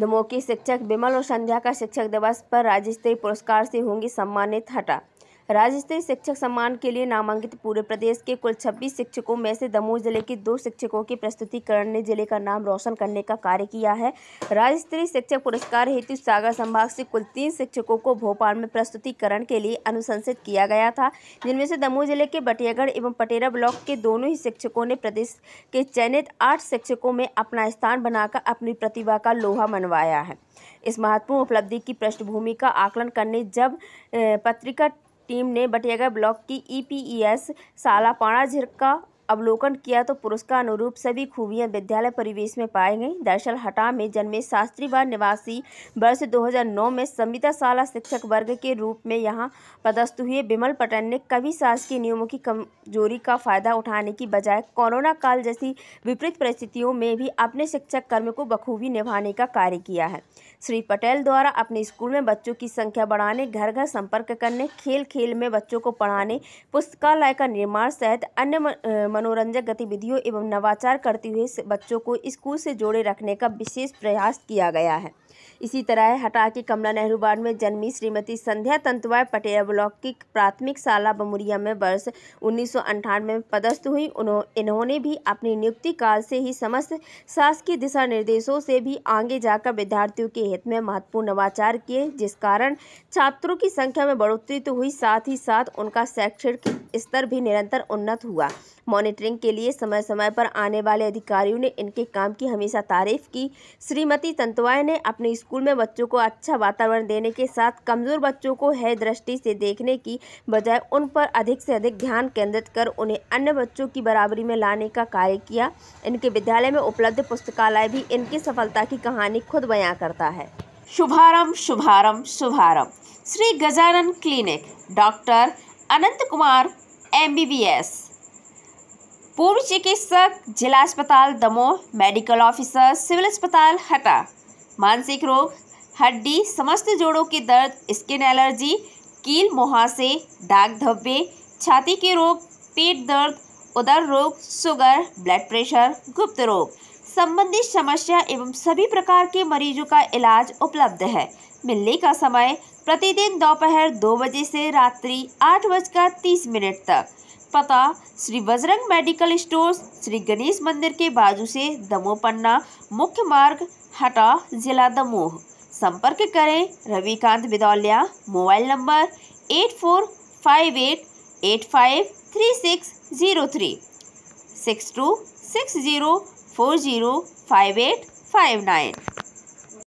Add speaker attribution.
Speaker 1: धमोकी शिक्षक बिमल और संध्या का शिक्षक दिवस पर राज्य स्तरीय पुरस्कार से होंगी सम्मानित हटा राज्य स्तरीय शिक्षक सम्मान के लिए नामांकित पूरे प्रदेश के कुल 26 शिक्षकों में से दमोह जिले के दो शिक्षकों के प्रस्तुतिकरण ने जिले का नाम रोशन करने का कार्य किया है राज्य स्तरीय शिक्षक पुरस्कार हेतु सागर संभाग से कुल तीन शिक्षकों को भोपाल में प्रस्तुतिकरण के लिए अनुशंसित किया गया था जिनमें से दमोह जिले के बटियागढ़ एवं पटेरा ब्लॉक के दोनों ही शिक्षकों ने प्रदेश के चयनित आठ शिक्षकों में अपना स्थान बनाकर अपनी प्रतिभा का लोहा मनवाया है इस महत्वपूर्ण उपलब्धि की पृष्ठभूमि का आकलन करने जब पत्रिका टीम ने बटेगा ब्लॉक की ईपीईएस e e सालापाड़ा झिरका अवलोकन किया तो पुरस्कार अनुरूप सभी खूबियां विद्यालय परिवेश में पाई गई दरअसल हटा में जन्मे शास्त्री निवासी वर्ष 2009 में संविदा शाला शिक्षक वर्ग के रूप में यहां पदस्थ हुए विमल पटन ने कभी शासकीय नियमों की कमजोरी का फायदा उठाने की बजाय कोरोना काल जैसी विपरीत परिस्थितियों में भी अपने शिक्षक कर्म को बखूबी निभाने का कार्य किया है श्री पटेल द्वारा अपने स्कूल में बच्चों की संख्या बढ़ाने घर घर संपर्क करने खेल खेल में बच्चों को पढ़ाने पुस्तकालय का निर्माण सहित अन्य मनोरंजक गतिविधियों एवं नवाचार करते हुए बच्चों को स्कूल से जोड़े रखने का विशेष प्रयास किया गया है इसी तरह हटा के कमला नेहरू वार्ड में जन्मी श्रीमती संध्या तंतुवाय पटेल ब्लॉक की प्राथमिक शाला बमुरिया में वर्ष उन्नीस में पदस्थ हुई इन्होंने भी अपनी नियुक्ति काल से ही समस्त शासकीय दिशा निर्देशों से भी आगे जाकर विद्यार्थियों के हित में महत्वपूर्ण नवाचार किए जिस कारण छात्रों की संख्या में बढ़ोतरी तो हुई साथ ही साथ उनका शैक्षणिक स्तर भी निरंतर उन्नत हुआ मॉनिटरिंग के लिए समय समय पर आने वाले अधिकारियों ने इनके काम की हमेशा तारीफ की श्रीमती तंतवाय ने अपने स्कूल में बच्चों को अच्छा वातावरण देने के साथ कमज़ोर बच्चों को है दृष्टि से देखने की बजाय उन पर अधिक से अधिक ध्यान केंद्रित कर उन्हें अन्य बच्चों की बराबरी में लाने का कार्य किया इनके विद्यालय में उपलब्ध पुस्तकालय भी इनकी सफलता की कहानी खुद बयां करता है शुभारम्भ शुभारम्भ शुभारम्भ Shri Gajanan clinic doctor Anant Kumar M B B S पूर्व चिकित्सक जिला अस्पताल दमोह मेडिकल ऑफिसर सिविल अस्पताल हटा मानसिक रोग हड्डी समस्त जोड़ों के दर्द स्किन एलर्जी कील मुहासे दाग धब्बे छाती के रोग पेट दर्द उदर रोग शुगर ब्लड प्रेशर गुप्त रोग संबंधित समस्या एवं सभी प्रकार के मरीजों का इलाज उपलब्ध है मिलने का समय प्रतिदिन दोपहर दो बजे से रात्रि आठ बजकर तीस मिनट तक पता श्री बजरंग मेडिकल स्टोर श्री गणेश मंदिर के बाजू से दमोह पन्ना मुख्य मार्ग हटा जिला दमोह संपर्क करें Ravikant Bidauliya mobile number eight four five eight eight five three six zero three six two six zero four zero five eight five nine